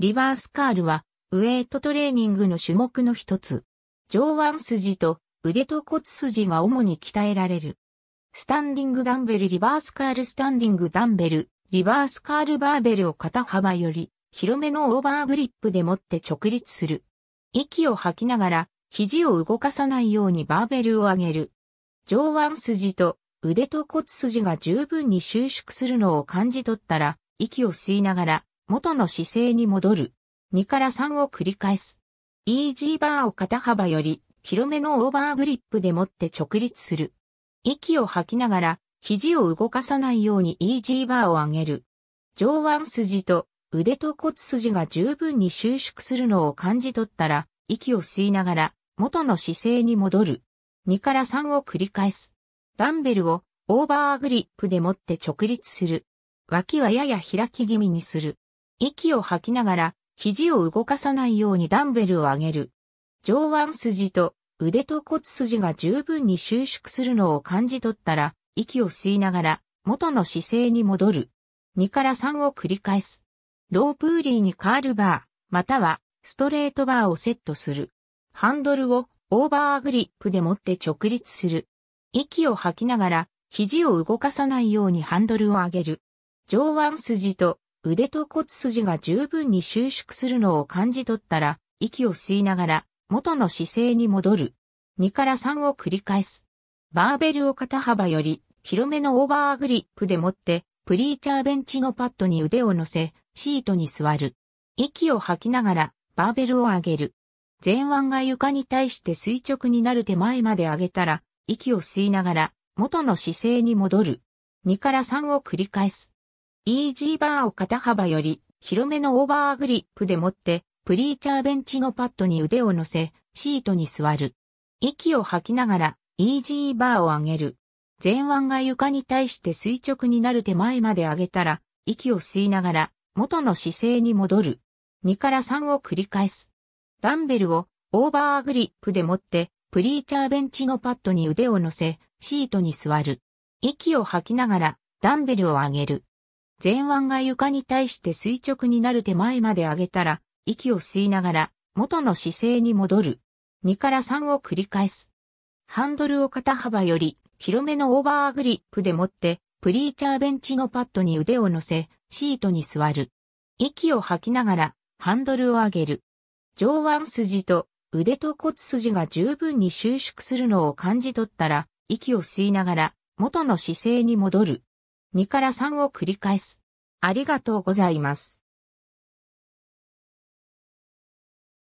リバースカールは、ウエイトトレーニングの種目の一つ。上腕筋と腕と骨筋が主に鍛えられる。スタンディングダンベルリバースカールスタンディングダンベル、リバースカールバーベルを肩幅より広めのオーバーグリップで持って直立する。息を吐きながら肘を動かさないようにバーベルを上げる。上腕筋と腕と骨筋が十分に収縮するのを感じ取ったら、息を吸いながら元の姿勢に戻る。2から3を繰り返す。イージーバーを肩幅より広めのオーバーグリップで持って直立する。息を吐きながら肘を動かさないようにイージーバーを上げる。上腕筋と腕と骨筋が十分に収縮するのを感じ取ったら、息を吸いながら元の姿勢に戻る。2から3を繰り返す。ダンベルをオーバーグリップで持って直立する。脇はやや開き気味にする。息を吐きながら、肘を動かさないようにダンベルを上げる。上腕筋と腕と骨筋が十分に収縮するのを感じ取ったら、息を吸いながら元の姿勢に戻る。2から3を繰り返す。ロープーリーにカールバー、またはストレートバーをセットする。ハンドルをオーバーグリップで持って直立する。息を吐きながら肘を動かさないようにハンドルを上げる。上腕筋と腕と骨筋が十分に収縮するのを感じ取ったら、息を吸いながら、元の姿勢に戻る。2から3を繰り返す。バーベルを肩幅より広めのオーバーグリップで持って、プリーチャーベンチのパッドに腕を乗せ、シートに座る。息を吐きながら、バーベルを上げる。前腕が床に対して垂直になる手前まで上げたら、息を吸いながら、元の姿勢に戻る。2から3を繰り返す。イージーバーを肩幅より広めのオーバーグリップで持って、プリーチャーベンチのパッドに腕を乗せ、シートに座る。息を吐きながら、イージーバーを上げる。前腕が床に対して垂直になる手前まで上げたら、息を吸いながら、元の姿勢に戻る。2から3を繰り返す。ダンベルをオーバーグリップで持って、プリーチャーベンチのパッドに腕を乗せ、シートに座る。息を吐きながら、ダンベルを上げる。前腕が床に対して垂直になる手前まで上げたら、息を吸いながら、元の姿勢に戻る。2から3を繰り返す。ハンドルを肩幅より広めのオーバーグリップで持って、プリーチャーベンチのパッドに腕を乗せ、シートに座る。息を吐きながら、ハンドルを上げる。上腕筋と腕と骨筋が十分に収縮するのを感じ取ったら、息を吸いながら、元の姿勢に戻る。2から3を繰り返す。ありがとうございます。